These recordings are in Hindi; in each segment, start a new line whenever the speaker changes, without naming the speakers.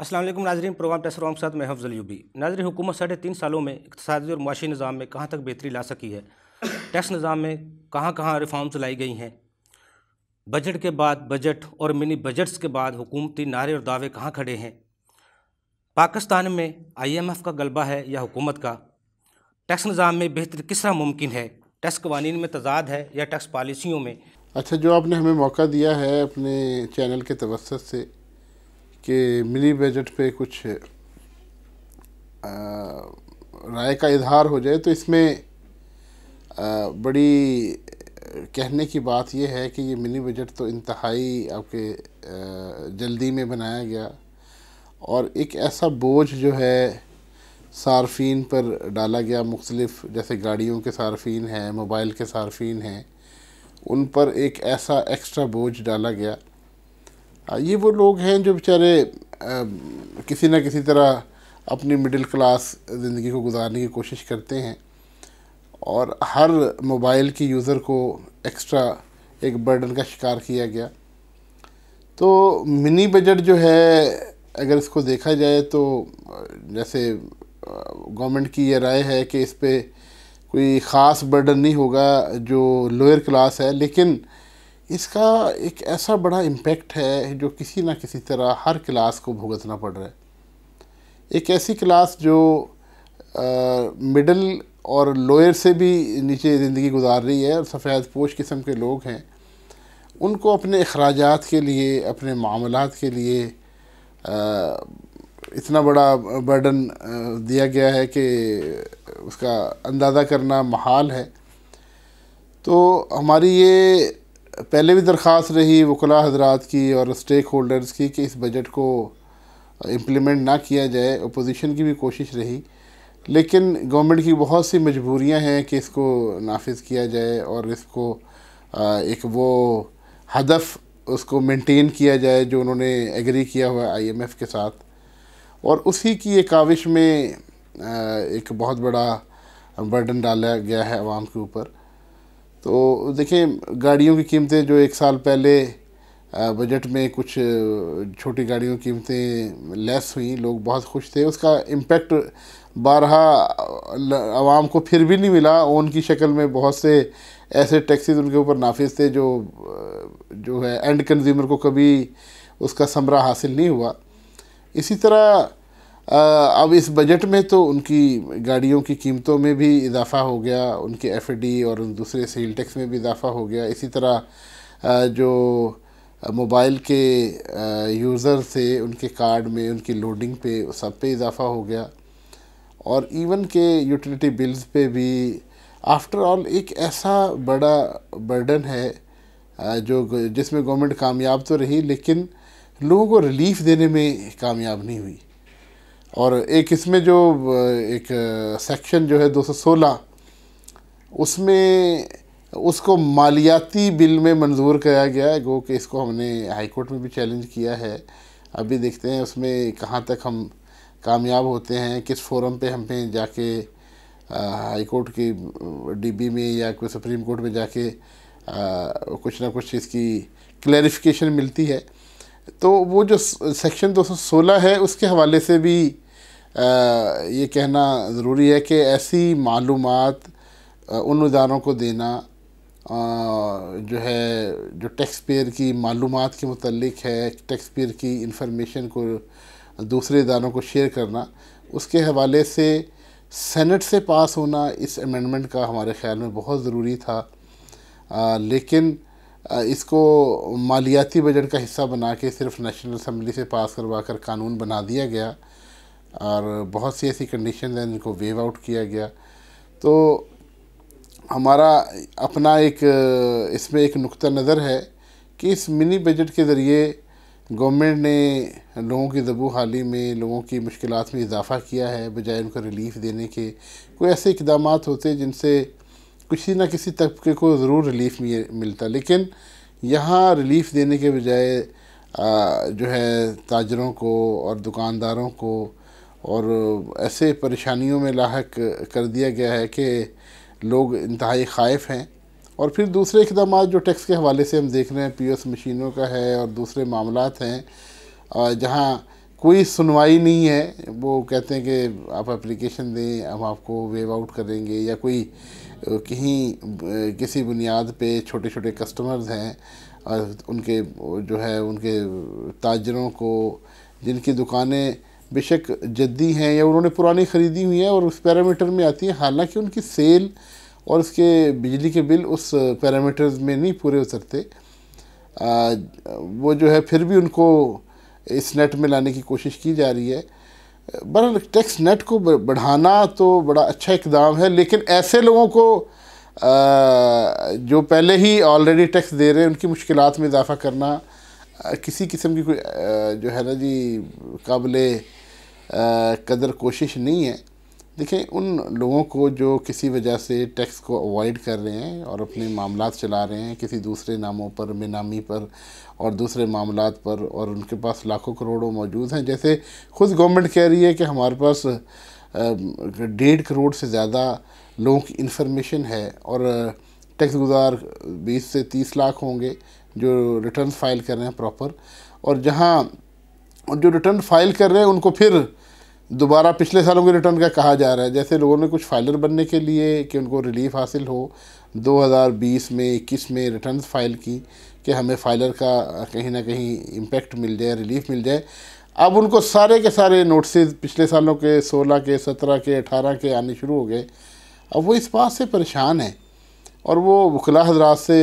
असलम नाजरीन प्रोग्राम टेसरोम के साथ मैं हफ्जल यूबी नाजर हुकूमत साढ़े तीन सालों में इकतदी और माशी निज़ाम में कहाँ तक बेहतरी ला सकी है टैक्स निज़ाम में कहाँ कहाँ रिफॉर्म्स लाई गई हैं बजट के बाद बजट और मिनी बजट्स के बाद हुकूमती नारे और दावे कहाँ खड़े हैं पाकिस्तान में आईएमएफ का गलबा है या हुकूमत का टैक्स निज़ाम में बेहतर किस तरह मुमकिन है टैक्स कवानीन में तजाद है या टैक्स पॉलिसियों में अच्छा जो आपने हमें मौका दिया है अपने चैनल के तवसत से कि मिनी बजट पे कुछ राय का इजहार हो जाए तो इसमें बड़ी कहने की बात यह है कि ये मिनी बजट तो इंतहाई आपके जल्दी में बनाया गया और एक ऐसा बोझ जो है सार्फीन पर डाला गया मुख्तलिफ जैसे गाड़ियों के सार्फीन हैं मोबाइल के सार्फीन हैं उन पर एक ऐसा एक्स्ट्रा बोझ डाला गया ये वो लोग हैं जो बेचारे किसी न किसी तरह अपनी मिडिल क्लास ज़िंदगी को गुजारने की कोशिश करते हैं और हर मोबाइल के यूज़र को एक्स्ट्रा एक बर्डन का शिकार किया गया तो मिनी बजट जो है अगर इसको देखा जाए तो जैसे गवर्नमेंट की ये राय है कि इस पर कोई ख़ास बर्डन नहीं होगा जो लोअर क्लास है लेकिन इसका एक ऐसा बड़ा इम्पेक्ट है जो किसी ना किसी तरह हर क्लास को भुगतना पड़ रहा है एक ऐसी क्लास जो मिडल और लोअर से भी नीचे ज़िंदगी गुजार रही है और सफ़ेद पोश किस्म के लोग हैं उनको अपने अखराज के लिए अपने मामला के लिए आ, इतना बड़ा बर्डन दिया गया है कि उसका अंदाज़ा करना महाल है तो हमारी ये पहले भी दरख्वास्त रही वकला हजरात की और स्टेक होल्डर्स की कि इस बजट को इम्प्लीमेंट ना किया जाए अपोजिशन की भी कोशिश रही लेकिन गवर्नमेंट की बहुत सी मजबूरियां हैं कि इसको नाफिज किया जाए और इसको एक वो हदफ उसको मेंटेन किया जाए जो उन्होंने एग्री किया हुआ है आईएमएफ के साथ और उसी की एक काविश में एक बहुत बड़ा बर्डन डाला गया है आवाम के ऊपर तो देखिए गाड़ियों की कीमतें जो एक साल पहले बजट में कुछ छोटी गाड़ियों की कीमतें लेस हुई लोग बहुत खुश थे उसका इम्पेक्ट बारहा आवाम को फिर भी नहीं मिला ओन की शक्ल में बहुत से ऐसे टैक्सीज उनके ऊपर नाफिज थे जो जो है एंड कंज्यूमर को कभी उसका समरा हासिल नहीं हुआ इसी तरह अब इस बजट में तो उनकी गाड़ियों की कीमतों में भी इजाफा हो गया उनके एफ और उन दूसरे सेल टैक्स में भी इजाफा हो गया इसी तरह जो मोबाइल के यूज़र से उनके कार्ड में उनकी लोडिंग पे सब पे इजाफा हो गया और इवन के यूटिलिटी बिल्स पे भी आफ्टर ऑल एक ऐसा बड़ा बर्डन है जो जिसमें गवर्नमेंट कामयाब तो रही लेकिन लोगों को रिलीफ देने में कामयाब नहीं हुई और एक इसमें जो एक सेक्शन जो है 216 उसमें उसको मालियाती बिल में मंजूर किया गया है गो कि इसको हमने हाईकोर्ट में भी चैलेंज किया है अभी देखते हैं उसमें कहाँ तक हम कामयाब होते हैं किस फोरम पे हमें जाके हाईकोर्ट की डीबी में या कोई सुप्रीम कोर्ट में जाके आ, कुछ ना कुछ इसकी क्लेरिफिकेशन मिलती है तो वो जो सेक्शन 216 है उसके हवाले से भी आ, ये कहना ज़रूरी है कि ऐसी मालूम उन इदारों को देना आ, जो है जो टैक्स पेयर की मालूम के मतलब है टैक्स पेयर की इंफॉर्मेशन को दूसरे इदारों को शेयर करना उसके हवाले से सेनेट से पास होना इस अमेंडमेंट का हमारे ख्याल में बहुत ज़रूरी था आ, लेकिन इसको मालियाती बजट का हिस्सा बना के सिर्फ नेशनल असम्बली से पास करवा कर कानून बना दिया गया और बहुत सी ऐसी कंडीशन हैं जिनको वेव आउट किया गया तो हमारा अपना एक इसमें एक नुक्ता नज़र है कि इस मिनी बजट के ज़रिए गवर्नमेंट ने लोगों की दबू हाली में लोगों की मुश्किल में इजाफ़ा किया है बजाय उनको रिलीफ़ देने के कोई ऐसे इकदाम होते जिनसे किसी ना किसी तबके को ज़रूर रिलीफ मिलता लेकिन यहाँ रिलीफ देने के बजाय जो है ताजरों को और दुकानदारों को और ऐसे परेशानियों में लाक कर दिया गया है कि लोग इंतहाई ख़ाइफ हैं और फिर दूसरे इकदाम जो टैक्स के हवाले से हम देख रहे हैं पी एस मशीनों का है और दूसरे मामला हैं जहाँ कोई सुनवाई नहीं है वो कहते हैं कि आप एप्लीकेशन दें हम आपको वेव आउट करेंगे या कोई कहीं किसी बुनियाद पे छोटे छोटे कस्टमर्स हैं और उनके जो है उनके ताजरों को जिनकी दुकानें बेशक जद्दी हैं या उन्होंने पुरानी ख़रीदी हुई हैं और उस पैरामीटर में आती हैं हालांकि उनकी सेल और उसके बिजली के बिल उस पैरामीटर्स में नहीं पूरे उतरते वो जो है फिर भी उनको इस नेट में लाने की कोशिश की जा रही है बर टैक्स नेट को बढ़ाना तो बड़ा अच्छा इकदाम है लेकिन ऐसे लोगों को आ, जो पहले ही ऑलरेडी टैक्स दे रहे हैं उनकी मुश्किल में इजाफा करना आ, किसी किस्म की कोई जो है ना जी काबिल कदर कोशिश नहीं है देखें उन लोगों को जो किसी वजह से टैक्स को अवॉइड कर रहे हैं और अपने मामला चला रहे हैं किसी दूसरे नामों पर बेनामी पर और दूसरे मामला पर और उनके पास लाखों करोड़ों मौजूद हैं जैसे खुद गवर्नमेंट कह रही है कि हमारे पास डेढ़ करोड़ से ज़्यादा लोगों की इन्फॉर्मेशन है और टैक्स गुजार बीस से तीस लाख होंगे जो रिटर्न फाइल कर रहे हैं प्रॉपर और जहाँ जो रिटर्न फाइल कर रहे हैं उनको फिर दोबारा पिछले सालों के रिटर्न का कहा जा रहा है जैसे लोगों ने कुछ फाइलर बनने के लिए कि उनको रिलीफ हासिल हो 2020 में इक्कीस में रिटर्न्स फाइल की कि हमें फाइलर का कहीं ना कहीं इम्पेक्ट मिल जाए रिलीफ मिल जाए अब उनको सारे के सारे नोटिस पिछले सालों के 16 के 17 के 18 के आने शुरू हो गए अब वो इस बात से परेशान हैं और वो वकला हजरात से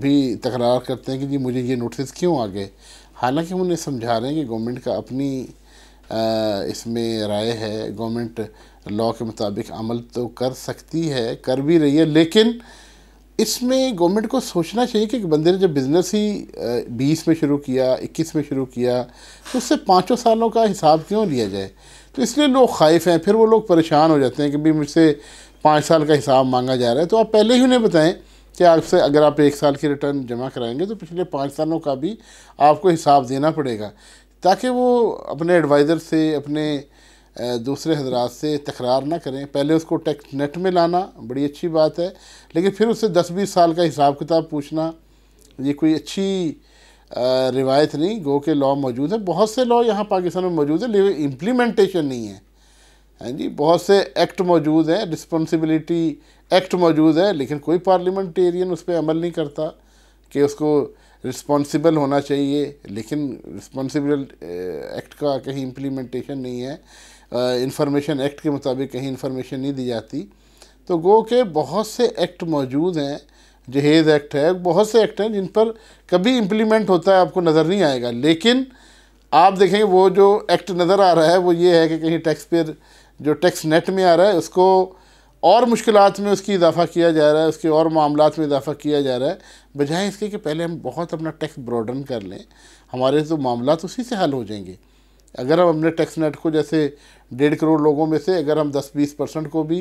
भी तकरार करते हैं कि जी मुझे ये नोटिस क्यों आ गए हालांकि उन्हें समझा रहे हैं कि गवर्नमेंट का अपनी इसमें राय है गवर्नमेंट लॉ के मुताबिक अमल तो कर सकती है कर भी रही है लेकिन इसमें गवर्नमेंट को सोचना चाहिए कि बंदे ने जब बिज़नेस ही बीस में शुरू किया इक्कीस में शुरू किया तो उससे पाँचों सालों का हिसाब क्यों लिया जाए तो इसलिए लोग खाइफ हैं फिर वो लोग परेशान हो जाते हैं कि भाई मुझसे पाँच साल का हिसाब मांगा जा रहा है तो आप पहले ही उन्हें बताएं कि आपसे अगर आप एक साल की रिटर्न जमा कराएंगे तो पिछले पाँच सालों का भी आपको हिसाब देना पड़ेगा ताकि वो अपने एडवाइज़र से अपने दूसरे हजरात से तकरार ना करें पहले उसको टेक्स नेट में लाना बड़ी अच्छी बात है लेकिन फिर उससे दस बीस साल का हिसाब किताब पूछना ये कोई अच्छी रिवायत नहीं गो के लॉ मौजूद है बहुत से लॉ यहाँ पाकिस्तान में मौजूद है लेकिन इम्प्लीमेंटेशन नहीं है हैं हाँ जी बहुत से एक्ट मौजूद हैं रिस्पॉन्सिबिलिटी एक्ट मौजूद है लेकिन कोई पार्लियामेंटेरियन उस पर अमल नहीं करता कि उसको रिस्पॉन्सिबल होना चाहिए लेकिन रिस्पॉन्सिबल एक्ट का कहीं इम्प्लीमेंटेशन नहीं है इंफॉर्मेशन एक्ट के मुताबिक कहीं इंफॉर्मेशन नहीं दी जाती तो गो के बहुत से एक्ट मौजूद हैं जहेज़ एक्ट है बहुत से एक्ट हैं जिन पर कभी इम्प्लीमेंट होता है आपको नज़र नहीं आएगा लेकिन आप देखेंगे वो जो एक्ट नज़र आ रहा है वो ये है कि कहीं टैक्स पेयर जो टैक्स नेट में आ रहा है उसको और मुश्किल में उसकी इजाफ़ा किया जा रहा है उसके और मामला में इजाफ़ा किया जा रहा है बजाय इसके कि पहले हम बहुत अपना टैक्स ब्रॉडन कर लें हमारे तो मामला उसी से हल हो जाएंगे अगर हम अपने टैक्स नेट को जैसे डेढ़ करोड़ लोगों में से अगर हम 10-20 परसेंट को भी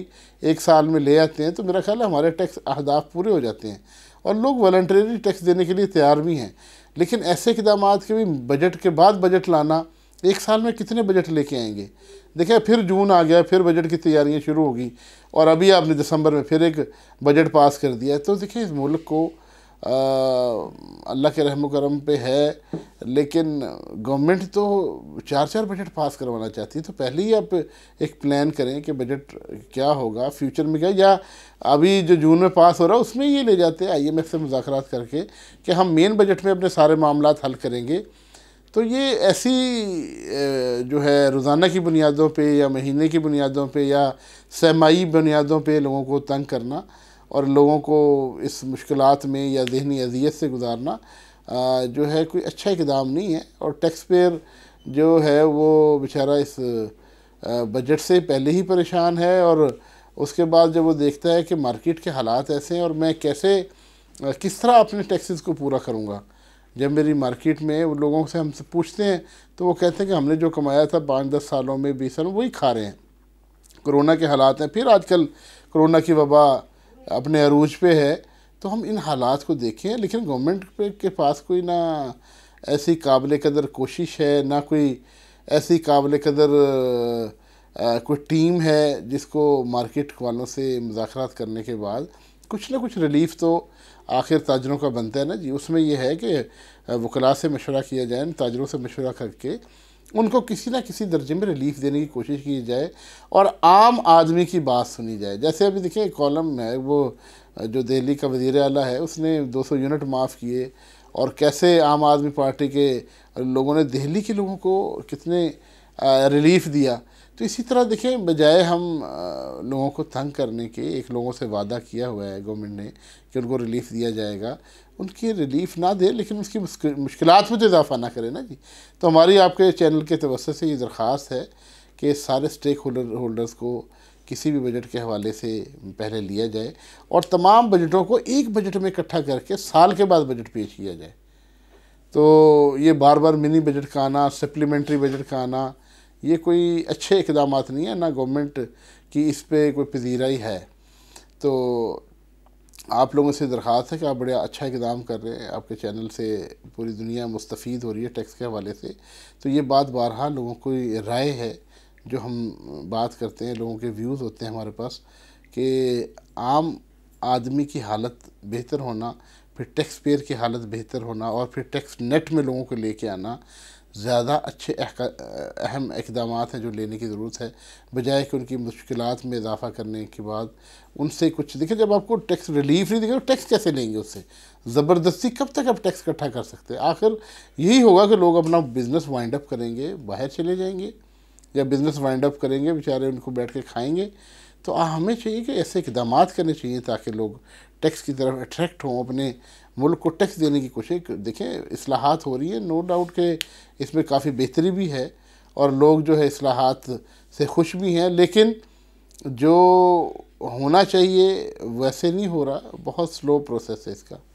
एक साल में ले आते हैं तो मेरा ख्याल है हमारे टैक्स अहदाफ पूरे हो जाते हैं और लोग वॉल्ट्रेरी टैक्स देने के लिए तैयार भी हैं लेकिन ऐसे इकदाम के भी बजट के बाद बजट लाना एक साल में कितने बजट लेके आएंगे देखिए फिर जून आ गया फिर बजट की तैयारियां शुरू हो गई और अभी आपने दिसंबर में फिर एक बजट पास कर दिया है तो देखिए इस मुल्क को अल्लाह के रहम करम पे है लेकिन गवर्नमेंट तो चार चार बजट पास करवाना चाहती है तो पहले ही आप एक प्लान करें कि बजट क्या होगा फ्यूचर में क्या या अभी जो जून में पास हो रहा है उसमें ये ले जाते हैं एफ से मुजाकर करके कि हम मेन बजट में अपने सारे मामला हल करेंगे तो ये ऐसी जो है रोज़ाना की बुनियादों पे या महीने की बुनियादों पे या सहमाई बुनियादों पे लोगों को तंग करना और लोगों को इस मुश्किल में या जहनी अजियत से गुजारना जो है कोई अच्छा इकदाम नहीं है और टैक्स पेयर जो है वो बेचारा इस बजट से पहले ही परेशान है और उसके बाद जब वो देखता है कि मार्केट के हालात ऐसे हैं और मैं कैसे किस तरह अपने टैक्सेस को पूरा करूँगा जब मेरी मार्केट में वो लोगों से हमसे पूछते हैं तो वो कहते हैं कि हमने जो कमाया था पाँच दस सालों में बीस सालों में वही खा रहे हैं कोरोना के हालात हैं फिर आजकल कोरोना की वबा अपने अरूज पे है तो हम इन हालात को देखें लेकिन गवर्नमेंट के पास कोई ना ऐसी काबिल कदर कोशिश है ना कोई ऐसी काबिल कदर कोई टीम है जिसको मार्केट वालों से मुजाकरात करने के बाद कुछ ना कुछ रिलीफ तो आखिर ताजरों का बनता है ना जी उसमें यह है कि वकला से मशवरा किया जाए ताजरों से मशवरा करके उनको किसी ना किसी दर्जे में रिलीफ देने की कोशिश की जाए और आम आदमी की बात सुनी जाए जैसे अभी देखिए कॉलम है वो जो दिल्ली का वजीर अला है उसने 200 यूनिट माफ़ किए और कैसे आम आदमी पार्टी के लोगों ने दिल्ली के लोगों को कितने रिलीफ दिया तो इसी तरह देखें बजाय हम लोगों को तंग करने के एक लोगों से वादा किया हुआ है गवर्नमेंट ने कि उनको रिलीफ दिया जाएगा उनकी रिलीफ ना दे लेकिन उसकी मुश्किल में तो इजाफा ना करें ना जी तो हमारी आपके चैनल के तवस्त से ये दरख्वास्त है कि सारे स्टेक होल्डर होल्डर्स को किसी भी बजट के हवाले से पहले लिया जाए और तमाम बजटों को एक बजट में इकट्ठा करके साल के बाद बजट पेश किया जाए तो ये बार बार मिनी बजट का आना सप्लीमेंट्री बजट का आना ये कोई अच्छे इकदाम नहीं है ना गवर्नमेंट की इस पर कोई पजीराई है तो आप लोगों से दरख्वास्त है कि आप बड़े अच्छा इकदाम कर रहे हैं आपके चैनल से पूरी दुनिया मुस्तफ़ हो रही है टैक्स के हवाले से तो ये बात बारह लोगों को राय है जो हम बात करते हैं लोगों के व्यूज़ होते हैं हमारे पास कि आम आदमी की हालत बेहतर होना फिर टैक्स पेयर की हालत बेहतर होना और फिर टैक्स नेट में लोगों को लेके आना ज़्यादा अच्छे अहम इकदाम हैं जो लेने की ज़रूरत है बजाय कि उनकी मुश्किल में इजाफा करने के बाद उनसे कुछ देखिए जब आपको टैक्स रिलीफ नहीं देगा तो टैक्स कैसे लेंगे उससे ज़बरदस्ती कब तक आप टैक्स इकट्ठा कर सकते हैं आखिर यही होगा कि लोग अपना बिज़नेस वाइंड अप करेंगे बाहर चले जाएंगे या बिज़नेस वाइंड अप करेंगे बेचारे उनको बैठ के खाएँगे तो हमें चाहिए कि ऐसे इकदाम करने चाहिए ताकि लोग टैक्स की तरफ अट्रैक्ट हों अपने मुल्क को टैक्स देने की कोशिश देखें असलाहत हो रही है नो डाउट के इसमें काफ़ी बेहतरी भी है और लोग जो है असलाहत से खुश भी हैं लेकिन जो होना चाहिए वैसे नहीं हो रहा बहुत स्लो प्रोसेस है इसका